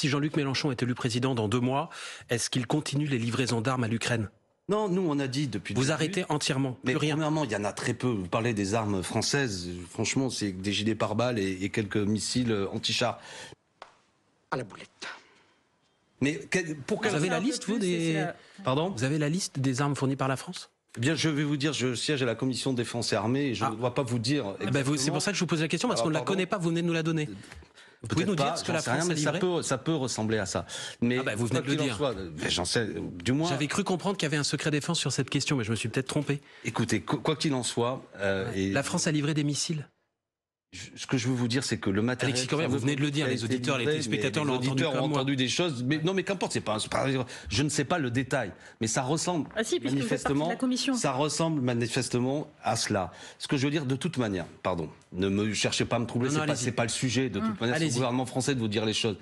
Si Jean-Luc Mélenchon est élu président dans deux mois, est-ce qu'il continue les livraisons d'armes à l'Ukraine non, nous, on a dit depuis. Vous arrêtez entièrement. Mais rien. Premièrement, il y en a très peu. Vous parlez des armes françaises. Franchement, c'est des gilets pare-balles et, quelques missiles anti-chars. À la boulette. Mais pour Vous avez la liste, vous, des. Euh, pardon Vous avez la liste des armes fournies par la France eh bien, je vais vous dire, je siège à la commission défense et armée et je ah. ne vois dois pas vous dire. Eh ben, c'est pour ça que je vous pose la question parce ah, qu'on ne la connaît pas, vous venez de nous la donner. Peut-être nous pas, dire que rien, ça peut, ça peut ressembler à ça. Mais ah bah, vous venez de le dire. J'en sais, du moins. J'avais cru comprendre qu'il y avait un secret défense sur cette question, mais je me suis peut-être trompé. Écoutez, quoi qu'il en soit, euh, la France a livré des missiles ce que je veux vous dire, c'est que le matériel. Alexis vous venez de le dire, les auditeurs, les téléspectateurs l'ont entendu. ont entendu des choses, mais non, mais qu'importe, c'est pas, un... Je ne sais pas le détail, mais ça ressemble ah si, manifestement. la commission. Ça ressemble manifestement à cela. Ce que je veux dire, de toute manière, pardon, ne me cherchez pas à me troubler, c'est pas, le sujet de toute hum, manière. C'est le gouvernement français de vous dire les choses.